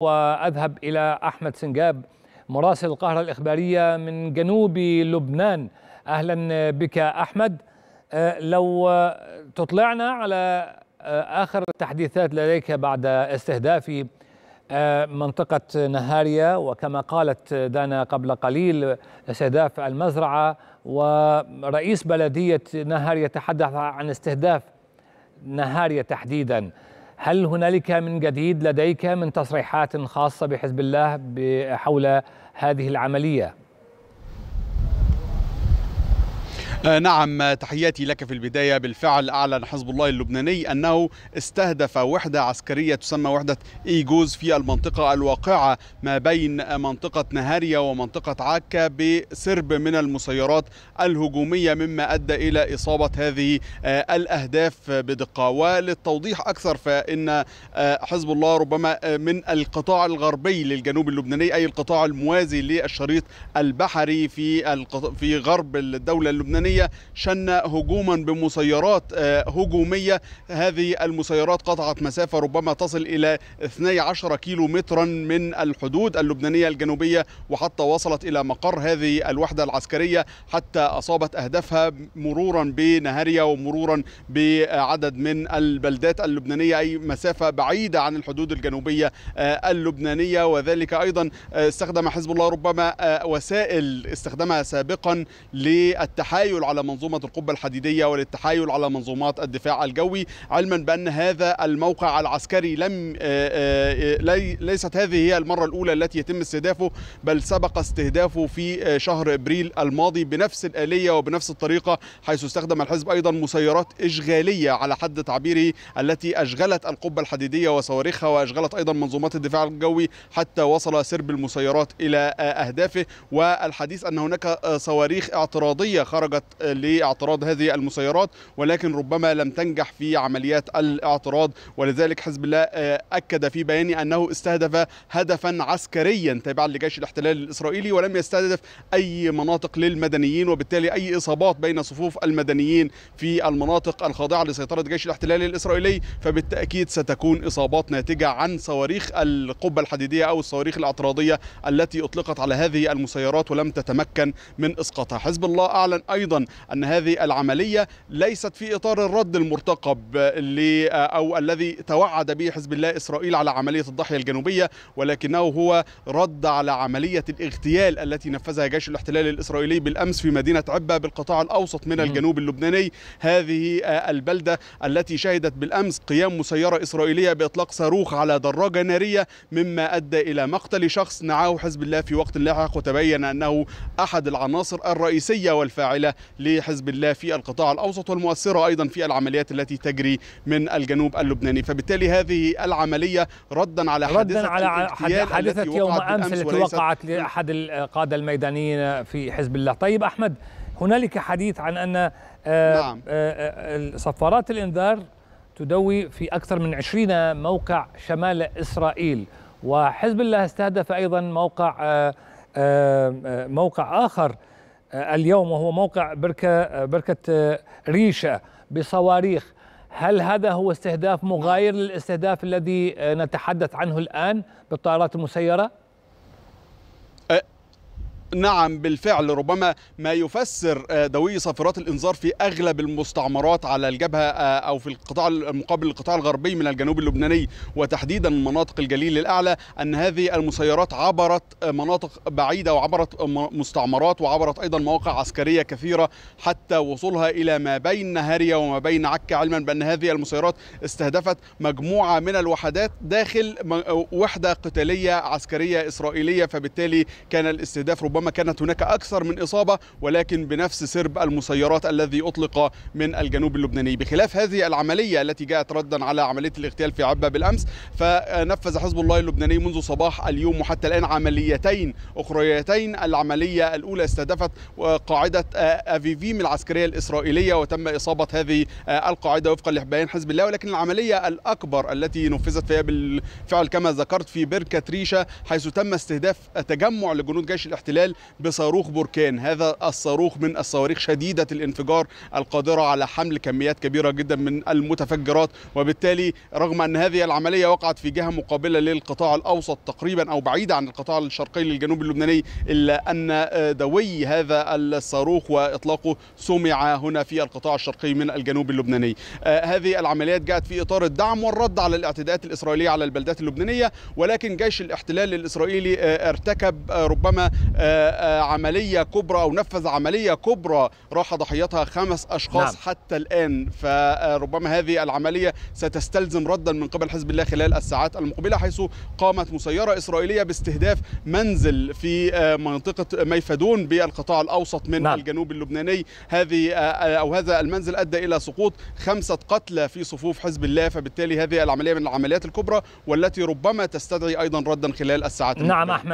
وأذهب إلى أحمد سنجاب مراسل القاهرة الإخبارية من جنوب لبنان أهلا بك أحمد آه، لو تطلعنا على آه، آخر التحديثات لديك بعد استهداف آه، منطقة نهارية وكما قالت دانا قبل قليل استهداف المزرعة ورئيس بلدية نهارية تحدث عن استهداف نهارية تحديداً هل هنالك من جديد لديك من تصريحات خاصة بحزب الله حول هذه العملية؟ آه، نعم تحياتي لك في البداية بالفعل أعلن حزب الله اللبناني أنه استهدف وحدة عسكرية تسمى وحدة إيجوز في المنطقة الواقعة ما بين منطقة نهاريا ومنطقة عكا بسرب من المسيرات الهجومية مما أدى إلى إصابة هذه آه، الأهداف بدقة وللتوضيح أكثر فإن آه، حزب الله ربما من القطاع الغربي للجنوب اللبناني أي القطاع الموازي للشريط البحري في في غرب الدولة اللبنانية الإيرانية شن هجوما بمسيرات آه، هجومية هذه المسيرات قطعت مسافة ربما تصل إلى 12 كيلو مترا من الحدود اللبنانية الجنوبية وحتى وصلت إلى مقر هذه الوحدة العسكرية حتى أصابت أهدافها مرورا بنهاريا ومرورا بعدد من البلدات اللبنانية أي مسافة بعيدة عن الحدود الجنوبية آه، اللبنانية وذلك أيضا آه، استخدم حزب الله ربما وسائل استخدمها سابقا للتحايل للتحايل على منظومة القبة الحديدية وللتحايل على منظومات الدفاع الجوي علما بأن هذا الموقع العسكري لم آه، آه، آه، ليست هذه هي المرة الأولى التي يتم استهدافه بل سبق استهدافه في شهر إبريل الماضي بنفس الآلية وبنفس الطريقة حيث استخدم الحزب أيضا مسيرات إشغالية على حد تعبيره التي أشغلت القبة الحديدية وصواريخها وأشغلت أيضا منظومات الدفاع الجوي حتى وصل سرب المسيرات إلى أهدافه والحديث أن هناك صواريخ اعتراضية خرجت لاعتراض هذه المسيرات ولكن ربما لم تنجح في عمليات الاعتراض ولذلك حزب الله آه، اكد في بيانه انه استهدف هدفا عسكريا تابعا لجيش الاحتلال الاسرائيلي ولم يستهدف اي مناطق للمدنيين وبالتالي اي اصابات بين صفوف المدنيين في المناطق الخاضعه لسيطره جيش الاحتلال الاسرائيلي فبالتاكيد ستكون اصابات ناتجه عن صواريخ القبه الحديديه او الصواريخ الاعتراضيه التي اطلقت على هذه المسيرات ولم تتمكن من اسقاطها حزب الله اعلن ايضا ان هذه العمليه ليست في اطار الرد المرتقب اللي او الذي توعد به حزب الله اسرائيل على عمليه الضاحيه الجنوبيه ولكنه هو رد على عمليه الاغتيال التي نفذها جيش الاحتلال الاسرائيلي بالامس في مدينه عبه بالقطاع الاوسط من الجنوب اللبناني هذه آه، البلده التي شهدت بالامس قيام مسيره اسرائيليه باطلاق صاروخ على دراجه ناريه مما ادى الى مقتل شخص نعاه حزب الله في وقت لاحق وتبين انه احد العناصر الرئيسيه والفاعله لحزب الله في القطاع الأوسط والمؤثرة أيضا في العمليات التي تجري من الجنوب اللبناني فبالتالي هذه العملية ردا على حادثة ردا على حادثة يوم أمس التي وقعت لأحد القادة الميدانيين في حزب الله طيب أحمد هنالك حديث عن أن آه، نعم. آه، آه، صفارات الإنذار تدوي في أكثر من 20 موقع شمال إسرائيل وحزب الله استهدف أيضا موقع موقع آخر آه، اليوم وهو موقع بركة آه، بركة آه، ريشة بصواريخ هل هذا هو استهداف مغاير للاستهداف الذي نتحدث عنه الآن بالطائرات المسيرة؟ نعم بالفعل ربما ما يفسر دوي آه، صافرات الانذار في اغلب المستعمرات على الجبهه آه، او في القطاع المقابل للقطاع الغربي من الجنوب اللبناني وتحديدا مناطق الجليل الاعلى ان هذه المسيرات عبرت آه، مناطق بعيده وعبرت مستعمرات وعبرت ايضا مواقع عسكريه كثيره حتى وصولها الى ما بين هريا وما بين عكا علما بان هذه المسيرات استهدفت مجموعه من الوحدات داخل وحده قتاليه عسكريه اسرائيليه فبالتالي كان الاستهداف ربما ربما كانت هناك أكثر من إصابة ولكن بنفس سرب المسيرات الذي أطلق من الجنوب اللبناني بخلاف هذه العملية التي جاءت ردا على عملية الاغتيال في عبة بالأمس فنفذ حزب الله اللبناني منذ صباح اليوم وحتى الآن عمليتين أخريتين العملية الأولى استهدفت قاعدة أفيفيم العسكرية الإسرائيلية وتم إصابة هذه القاعدة وفقا لبيان حزب الله ولكن العملية الأكبر التي نفذت فيها بالفعل كما ذكرت في بركة ريشة حيث تم استهداف تجمع لجنود جيش الاحتلال الاحتلال بصاروخ بركان هذا الصاروخ من الصواريخ شديدة الانفجار القادرة على حمل كميات كبيرة جدا من المتفجرات وبالتالي رغم أن هذه العملية وقعت في جهة مقابلة للقطاع الأوسط تقريبا أو بعيدة عن القطاع الشرقي للجنوب اللبناني إلا أن دوي هذا الصاروخ وإطلاقه سمع هنا في القطاع الشرقي من الجنوب اللبناني آه، هذه العمليات جاءت في إطار الدعم والرد على الاعتداءات الإسرائيلية على البلدات اللبنانية ولكن جيش الاحتلال الإسرائيلي آه، ارتكب آه، ربما آه، عملية كبرى أو نفذ عملية كبرى راح ضحيتها خمس أشخاص نعم. حتى الآن فربما هذه العملية ستستلزم ردا من قبل حزب الله خلال الساعات المقبلة حيث قامت مسيرة إسرائيلية باستهداف منزل في آه، منطقة ميفدون بالقطاع الأوسط من نعم. الجنوب اللبناني هذه آه، أو هذا المنزل أدى إلى سقوط خمسة قتلى في صفوف حزب الله فبالتالي هذه العملية من العمليات الكبرى والتي ربما تستدعي أيضا ردا خلال الساعات نعم المقبلة. أحمد